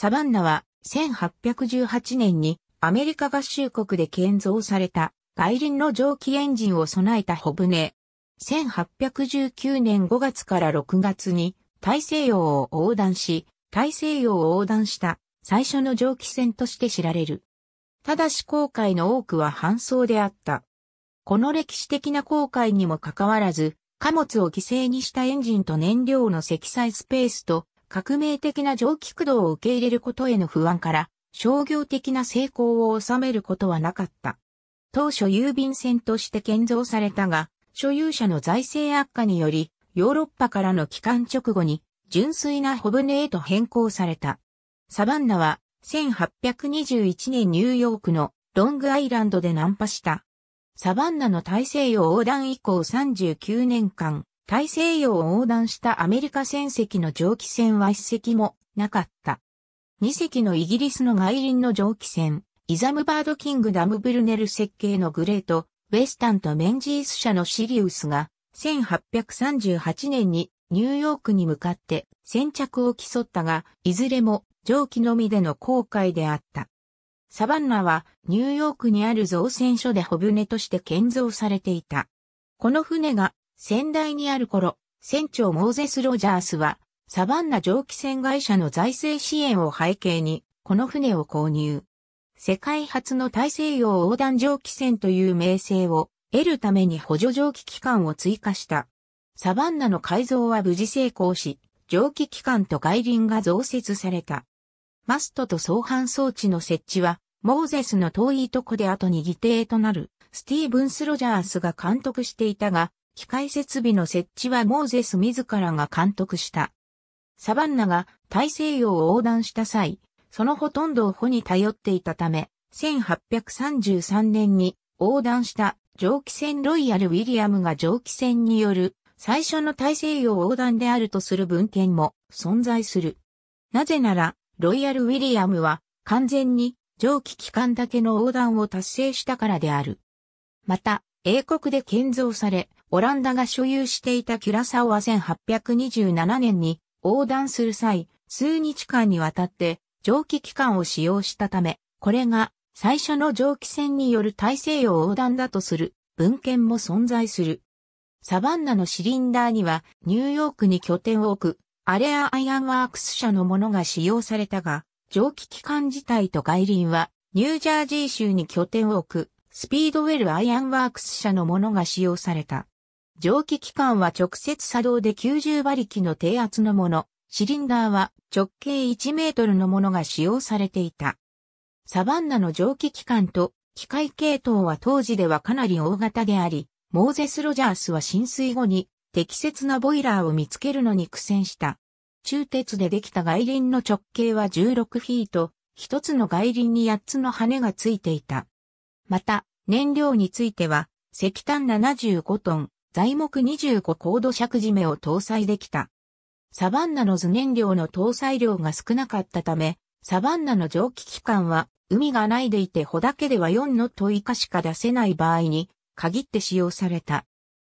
サバンナは1818年にアメリカ合衆国で建造された外輪の蒸気エンジンを備えたホブネ。1819年5月から6月に大西洋を横断し、大西洋を横断した最初の蒸気船として知られる。ただし航海の多くは搬送であった。この歴史的な航海にもかかわらず、貨物を犠牲にしたエンジンと燃料の積載スペースと革命的な蒸気駆動を受け入れることへの不安から、商業的な成功を収めることはなかった。当初郵便船として建造されたが、所有者の財政悪化により、ヨーロッパからの帰還直後に、純粋な小舟へと変更された。サバンナは、1821年ニューヨークのロングアイランドで難破した。サバンナの大西洋横断以降39年間、大西洋を横断したアメリカ船籍の蒸気船は一隻もなかった。二隻のイギリスの外輪の蒸気船、イザムバードキングダムブルネル設計のグレート、ウェスタンとメンジース社のシリウスが、1838年にニューヨークに向かって先着を競ったが、いずれも蒸気のみでの航海であった。サバンナはニューヨークにある造船所で小船として建造されていた。この船が先代にある頃、船長モーゼス・ロジャースは、サバンナ蒸気船会社の財政支援を背景に、この船を購入。世界初の大西洋横断蒸気船という名声を得るために補助蒸気機関を追加した。サバンナの改造は無事成功し、蒸気機関と外輪が増設された。マストと相反装置の設置は、モーゼスの遠いとこで後に議定となる、スティーブンス・ロジャースが監督していたが、機械設備の設置はモーゼス自らが監督した。サバンナが大西洋を横断した際、そのほとんどを帆に頼っていたため、1833年に横断した蒸気船ロイヤル・ウィリアムが蒸気船による最初の大西洋横断であるとする文献も存在する。なぜなら、ロイヤル・ウィリアムは完全に蒸気機関だけの横断を達成したからである。また、英国で建造され、オランダが所有していたキュラサオは1827年に横断する際、数日間にわたって蒸気機関を使用したため、これが最初の蒸気船による大西洋横断だとする文献も存在する。サバンナのシリンダーにはニューヨークに拠点を置くアレアアイアンワークス社のものが使用されたが、蒸気機関自体と外輪はニュージャージー州に拠点を置くスピードウェルアイアンワークス社のものが使用された。蒸気機関は直接作動で90馬力の低圧のもの、シリンダーは直径1メートルのものが使用されていた。サバンナの蒸気機関と機械系統は当時ではかなり大型であり、モーゼス・ロジャースは浸水後に適切なボイラーを見つけるのに苦戦した。中鉄でできた外輪の直径は16フィート、一つの外輪に8つの羽がついていた。また、燃料については、石炭75トン、材木25コード尺締めを搭載できた。サバンナの図燃料の搭載量が少なかったため、サバンナの蒸気機関は海がないでいて穂だけでは4の問ト以下しか出せない場合に限って使用された。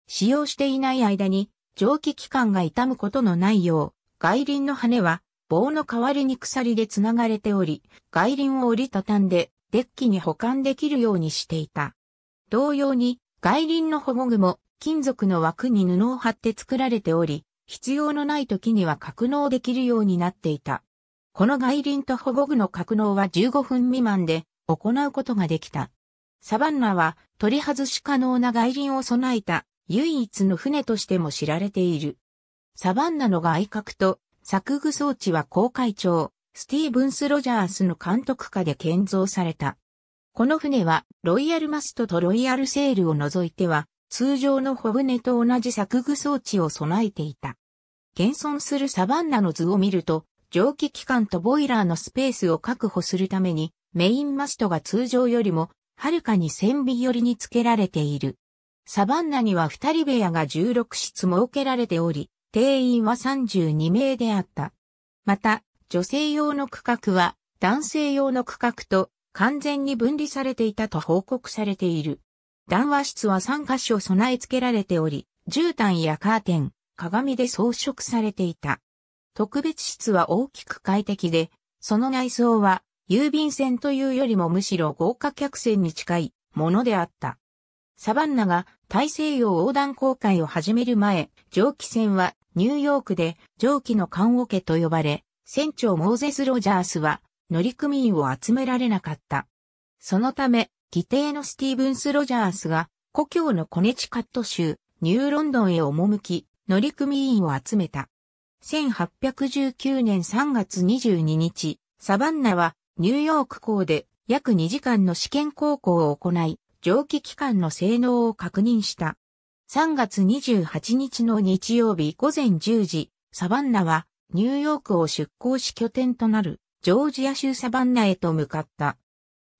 使用していない間に蒸気機関が傷むことのないよう、外輪の羽は棒の代わりに鎖で繋がれており、外輪を折りたたんでデッキに保管できるようにしていた。同様に外輪の保護具も金属の枠に布を貼って作られており、必要のない時には格納できるようになっていた。この外輪と保護具の格納は15分未満で行うことができた。サバンナは取り外し可能な外輪を備えた唯一の船としても知られている。サバンナの外角と作具装置は公会長、スティーブンス・ロジャースの監督下で建造された。この船はロイヤルマストとロイヤルセールを除いては通常の小舟と同じ作具装置を備えていた。現存するサバンナの図を見ると、蒸気機関とボイラーのスペースを確保するために、メインマストが通常よりも、はるかに線尾寄りに付けられている。サバンナには二人部屋が16室設けられており、定員は32名であった。また、女性用の区画は男性用の区画と完全に分離されていたと報告されている。談話室は3箇所備え付けられており、絨毯やカーテン、鏡で装飾されていた。特別室は大きく快適で、その内装は郵便船というよりもむしろ豪華客船に近いものであった。サバンナが大西洋横断航海を始める前、蒸気船はニューヨークで蒸気の缶桶と呼ばれ、船長モーゼス・ロジャースは乗組員を集められなかった。そのため、義弟のスティーブンス・ロジャースが、故郷のコネチカット州、ニューロンドンへ赴き、乗組員を集めた。1819年3月22日、サバンナはニューヨーク港で約2時間の試験航行を行い、蒸気機関の性能を確認した。3月28日の日曜日午前10時、サバンナはニューヨークを出港し拠点となるジョージア州サバンナへと向かった。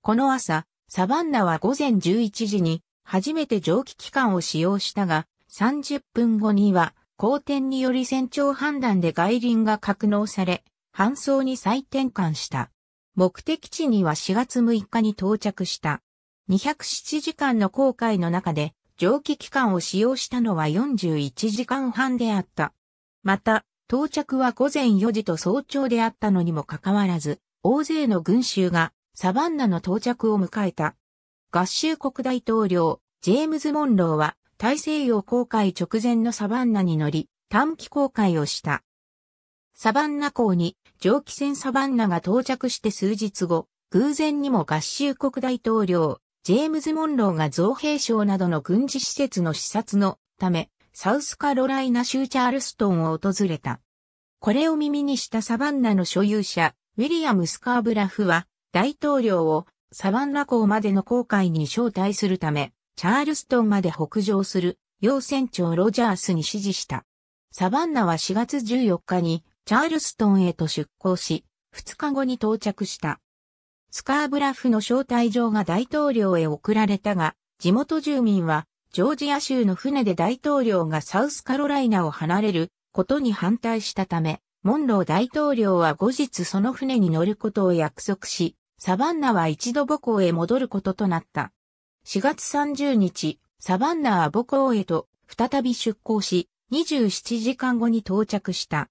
この朝、サバンナは午前11時に初めて蒸気機関を使用したが、30分後には、後天により船長判断で外輪が格納され、搬送に再転換した。目的地には4月6日に到着した。207時間の航海の中で、蒸気機関を使用したのは41時間半であった。また、到着は午前4時と早朝であったのにもかかわらず、大勢の群衆がサバンナの到着を迎えた。合衆国大統領、ジェームズ・モンローは、大西洋航海直前のサバンナに乗り、短期航海をした。サバンナ港に蒸気船サバンナが到着して数日後、偶然にも合衆国大統領、ジェームズ・モンローが造兵省などの軍事施設の視察のため、サウスカロライナ州チャールストンを訪れた。これを耳にしたサバンナの所有者、ウィリアム・スカーブラフは、大統領をサバンナ港までの航海に招待するため、チャールストンまで北上する、要船長ロジャースに指示した。サバンナは4月14日に、チャールストンへと出港し、2日後に到着した。スカーブラフの招待状が大統領へ送られたが、地元住民は、ジョージア州の船で大統領がサウスカロライナを離れることに反対したため、モンロー大統領は後日その船に乗ることを約束し、サバンナは一度母校へ戻ることとなった。4月30日、サバンナは母校へと再び出港し、27時間後に到着した。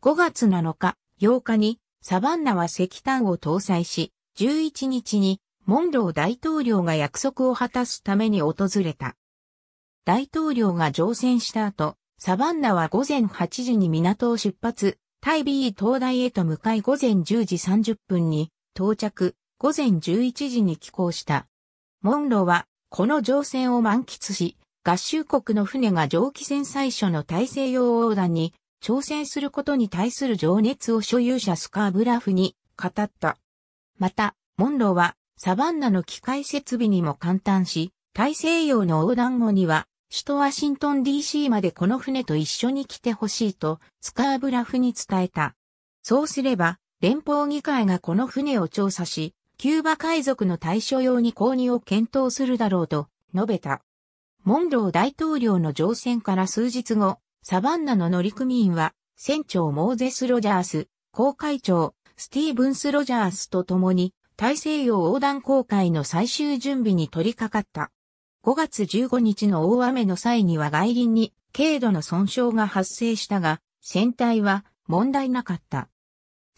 5月7日、8日にサバンナは石炭を搭載し、11日にモンロー大統領が約束を果たすために訪れた。大統領が乗船した後、サバンナは午前8時に港を出発、タイビー灯台へと向かい午前10時30分に到着、午前11時に寄港した。モンロは、この乗船を満喫し、合衆国の船が蒸気船最初の大西洋横断に挑戦することに対する情熱を所有者スカーブラフに語った。また、モンロは、サバンナの機械設備にも簡単し、大西洋の横断後には、首都ワシントン DC までこの船と一緒に来てほしいと、スカーブラフに伝えた。そうすれば、連邦議会がこの船を調査し、キューバ海賊の対処用に購入を検討するだろうと述べた。モンロー大統領の乗船から数日後、サバンナの乗組員は、船長モーゼス・ロジャース、航海長、スティーブンス・ロジャースと共に、大西洋横断航海の最終準備に取り掛かった。5月15日の大雨の際には外輪に軽度の損傷が発生したが、船体は問題なかった。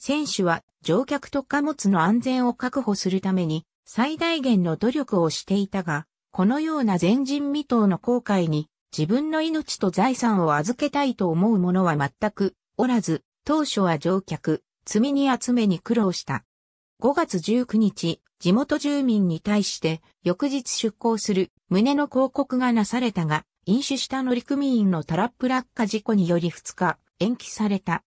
選手は乗客と貨物の安全を確保するために最大限の努力をしていたが、このような前人未到の航海に自分の命と財産を預けたいと思う者は全くおらず、当初は乗客、積みに集めに苦労した。5月19日、地元住民に対して翌日出港する旨の広告がなされたが、飲酒した乗組員のタラップ落下事故により2日延期された。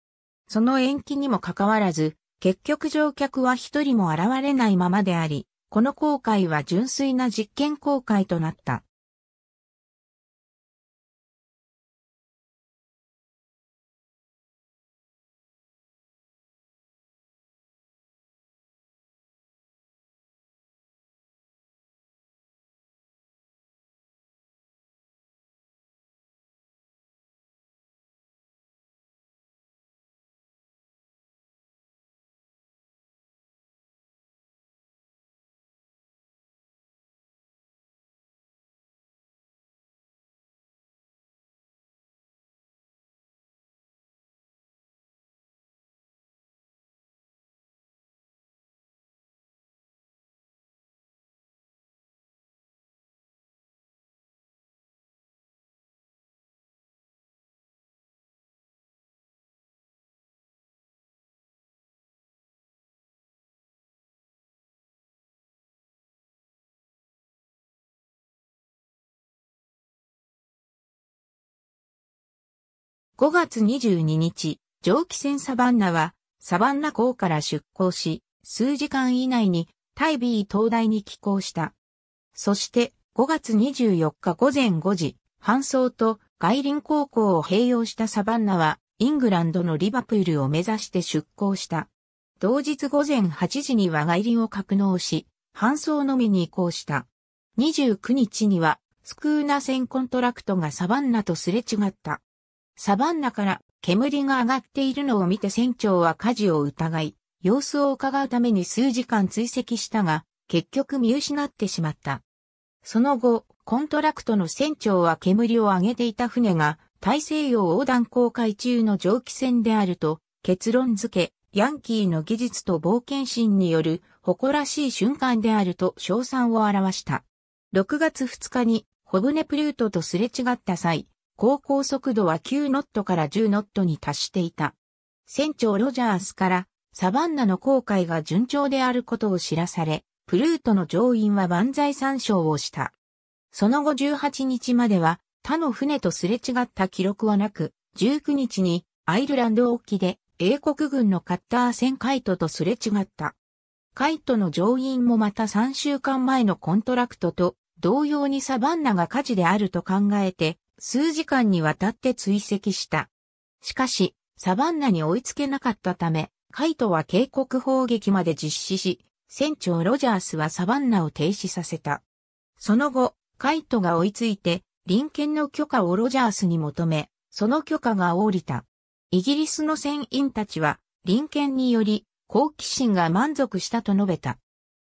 その延期にもかかわらず、結局乗客は一人も現れないままであり、この航海は純粋な実験航海となった。5月22日、蒸気船サバンナは、サバンナ港から出港し、数時間以内に、タイビー灯台に寄港した。そして、5月24日午前5時、搬送と外輪航行を併用したサバンナは、イングランドのリバプールを目指して出港した。同日午前8時には外輪を格納し、搬送のみに移行した。29日には、スクーナ船コントラクトがサバンナとすれ違った。サバンナから煙が上がっているのを見て船長は火事を疑い、様子を伺うために数時間追跡したが、結局見失ってしまった。その後、コントラクトの船長は煙を上げていた船が大西洋横断航海中の蒸気船であると結論付け、ヤンキーの技術と冒険心による誇らしい瞬間であると称賛を表した。6月2日にホブネプルートとすれ違った際、航行速度は9ノットから10ノットに達していた。船長ロジャースからサバンナの航海が順調であることを知らされ、プルートの乗員は万歳参照をした。その後18日までは他の船とすれ違った記録はなく、19日にアイルランド沖で英国軍のカッター船カイトとすれ違った。カイトの乗員もまた3週間前のコントラクトと同様にサバンナが火事であると考えて数時間にわたって追跡した。しかし、サバンナに追いつけなかったため、カイトは警告砲撃まで実施し、船長ロジャースはサバンナを停止させた。その後、カイトが追いついて、臨検の許可をロジャースに求め、その許可が降りた。イギリスの船員たちは、臨検により、好奇心が満足したと述べた。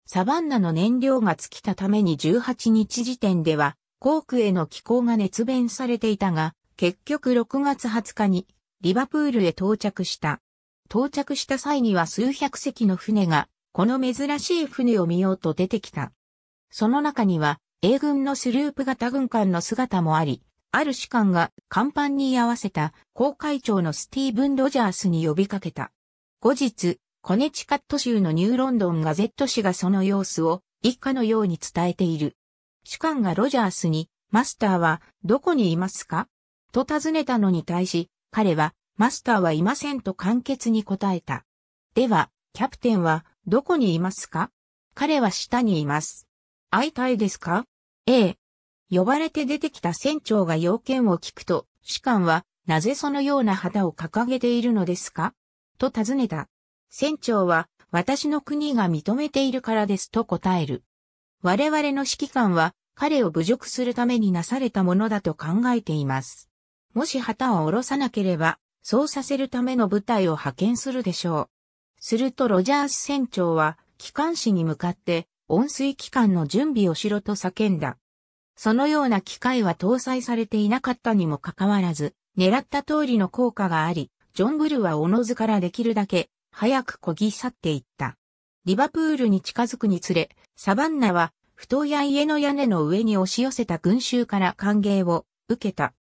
サバンナの燃料が尽きたために18日時点では、航ークへの寄港が熱弁されていたが、結局6月20日にリバプールへ到着した。到着した際には数百隻の船が、この珍しい船を見ようと出てきた。その中には、英軍のスループ型軍艦の姿もあり、ある士官が甲板に居合わせた公会長のスティーブン・ロジャースに呼びかけた。後日、コネチカット州のニューロンドンガゼット紙がその様子を以下のように伝えている。主観がロジャースに、マスターはどこにいますかと尋ねたのに対し、彼は、マスターはいませんと簡潔に答えた。では、キャプテンはどこにいますか彼は下にいます。会いたいですかええ。呼ばれて出てきた船長が要件を聞くと、士官は、なぜそのような旗を掲げているのですかと尋ねた。船長は、私の国が認めているからですと答える。我々の指揮官は彼を侮辱するためになされたものだと考えています。もし旗を下ろさなければ、そうさせるための部隊を派遣するでしょう。するとロジャース船長は、機関士に向かって、温水機関の準備をしろと叫んだ。そのような機械は搭載されていなかったにもかかわらず、狙った通りの効果があり、ジョン・ブルはおのずからできるだけ、早くこぎ去っていった。リバプールに近づくにつれ、サバンナは、不当や家の屋根の上に押し寄せた群衆から歓迎を受けた。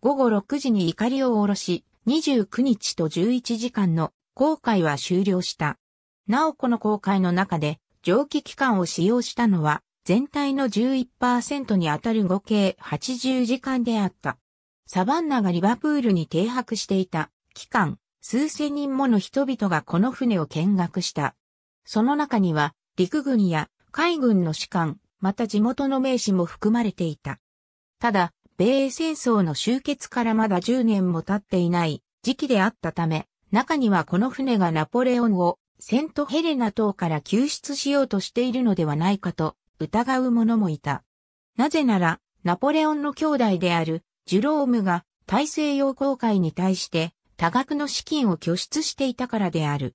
午後6時に怒りを下ろし、29日と11時間の航海は終了した。なおこの航海の中で蒸気機関を使用したのは全体の11%に当たる合計80時間であった。サバンナがリバプールに停泊していた期間、数千人もの人々がこの船を見学した。その中には陸軍や海軍の士官、また地元の名士も含まれていた。ただ、米英戦争の終結からまだ10年も経っていない時期であったため、中にはこの船がナポレオンをセントヘレナ島から救出しようとしているのではないかと疑う者もいた。なぜなら、ナポレオンの兄弟であるジュロームが大西洋航海に対して多額の資金を拠出していたからである。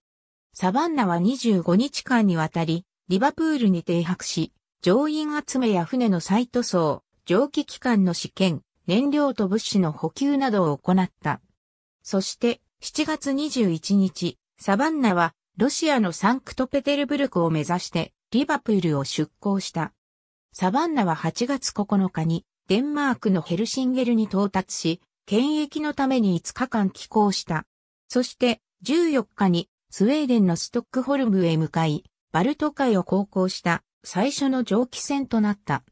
サバンナは25日間にわたり、リバプールに停泊し、乗員集めや船の再塗装、蒸気機関の試験、燃料と物資の補給などを行った。そして、7月21日、サバンナは、ロシアのサンクトペテルブルクを目指して、リバプールを出港した。サバンナは8月9日に、デンマークのヘルシンゲルに到達し、検疫のために5日間寄港した。そして、14日にスウェーデンのストックホルムへ向かい、バルト海を航行した最初の蒸気船となった。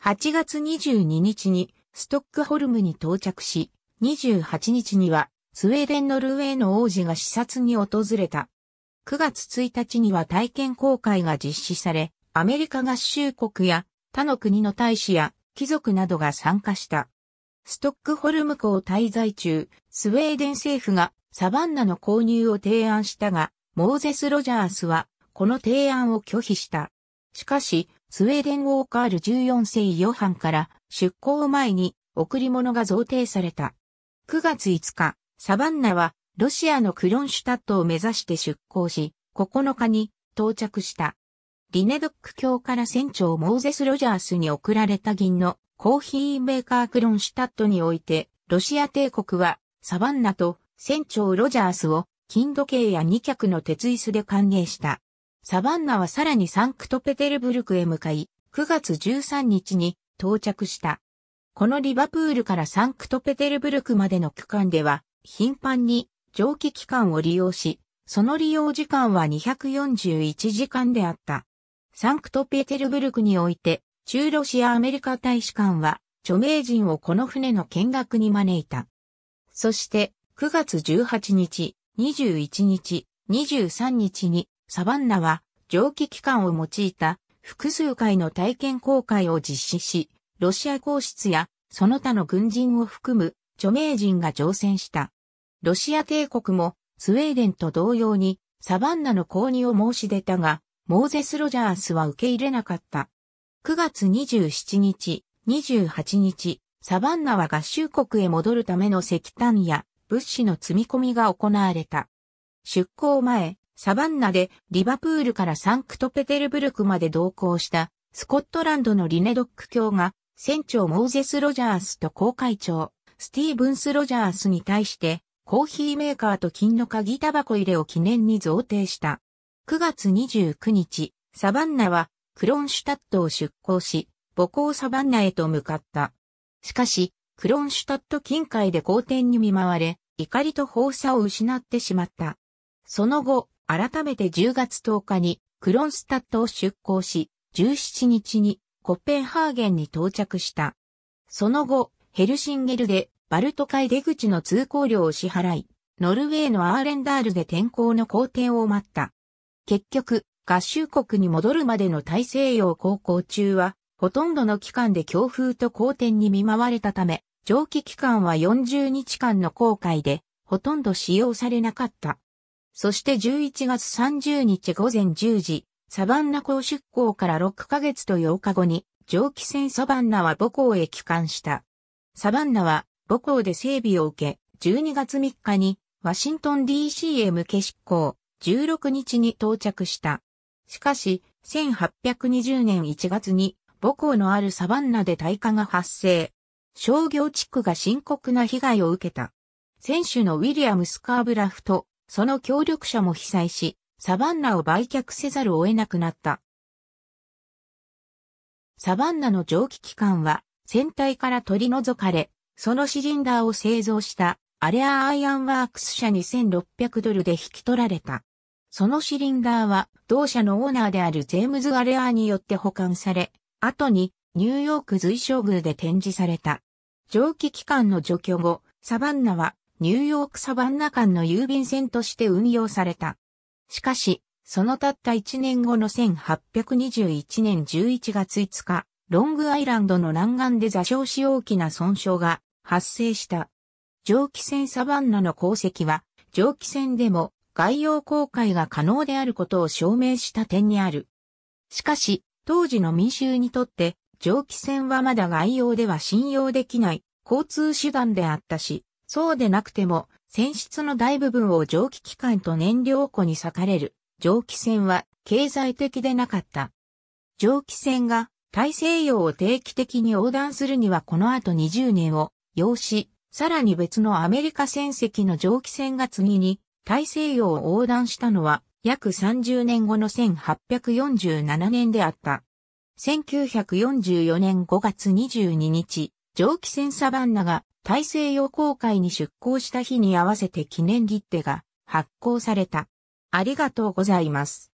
8月22日にストックホルムに到着し、28日にはスウェーデンノルウェーの王子が視察に訪れた。9月1日には体験公開が実施され、アメリカ合衆国や他の国の大使や貴族などが参加した。ストックホルム港滞在中、スウェーデン政府がサバンナの購入を提案したが、モーゼス・ロジャースは、この提案を拒否した。しかし、スウェーデン・ウォーカール14世ヨハンから出港前に贈り物が贈呈された。9月5日、サバンナはロシアのクロンシュタットを目指して出港し、9日に到着した。リネドック教から船長モーゼス・ロジャースに贈られた銀のコーヒーメーカークロンシュタットにおいて、ロシア帝国はサバンナと船長ロジャースを金時計や二脚の鉄椅子で歓迎した。サバンナはさらにサンクトペテルブルクへ向かい、9月13日に到着した。このリバプールからサンクトペテルブルクまでの区間では、頻繁に蒸気機関を利用し、その利用時間は241時間であった。サンクトペテルブルクにおいて、中ロシアアメリカ大使館は、著名人をこの船の見学に招いた。そして、9月18日、21日、23日にサバンナは蒸気機関を用いた複数回の体験公開を実施し、ロシア皇室やその他の軍人を含む著名人が乗船した。ロシア帝国もスウェーデンと同様にサバンナの購入を申し出たが、モーゼス・ロジャースは受け入れなかった。9月27日、28日、サバンナは合衆国へ戻るための石炭や物資の積み込みが行われた。出港前、サバンナでリバプールからサンクトペテルブルクまで同行したスコットランドのリネドック卿が船長モーゼス・ロジャースと公会長スティーブンス・ロジャースに対してコーヒーメーカーと金の鍵タバコ入れを記念に贈呈した。9月29日、サバンナはクロンシュタットを出港し、母校サバンナへと向かった。しかし、クロンシュタット近海で好天に見舞われ、怒りと放射を失ってしまった。その後、改めて10月10日にクロンスタットを出港し、17日にコッペンハーゲンに到着した。その後、ヘルシンゲルでバルト海出口の通行料を支払い、ノルウェーのアーレンダールで天候の好転を待った。結局、合衆国に戻るまでの大西洋航行中は、ほとんどの期間で強風と好天に見舞われたため、蒸気期間は40日間の航海で、ほとんど使用されなかった。そして11月30日午前10時、サバンナ港出港から6ヶ月と8日後に、蒸気船サバンナは母港へ帰還した。サバンナは母港で整備を受け、12月3日にワシントン DC へ向け出港、16日に到着した。しかし、1820年1月に母港のあるサバンナで大火が発生。商業地区が深刻な被害を受けた。選手のウィリアム・スカーブラフと、その協力者も被災し、サバンナを売却せざるを得なくなった。サバンナの蒸気機関は、船体から取り除かれ、そのシリンダーを製造したアレアアイアンワークス社に1600ドルで引き取られた。そのシリンダーは同社のオーナーであるジェームズ・アレアによって保管され、後にニューヨーク随所宮で展示された。蒸気機関の除去後、サバンナはニューヨークサバンナ間の郵便船として運用された。しかし、そのたった1年後の1821年11月5日、ロングアイランドの南岸で座礁し大きな損傷が発生した。蒸気船サバンナの功績は、蒸気船でも外洋航海が可能であることを証明した点にある。しかし、当時の民衆にとって蒸気船はまだ外洋では信用できない交通手段であったし、そうでなくても、船室の大部分を蒸気機関と燃料庫に裂かれる蒸気船は経済的でなかった。蒸気船が大西洋を定期的に横断するにはこの後20年を要し、さらに別のアメリカ船籍の蒸気船が次に大西洋を横断したのは約30年後の1847年であった。1944年5月22日、蒸気船サバンナが大西洋航海に出港した日に合わせて記念切手が発行された。ありがとうございます。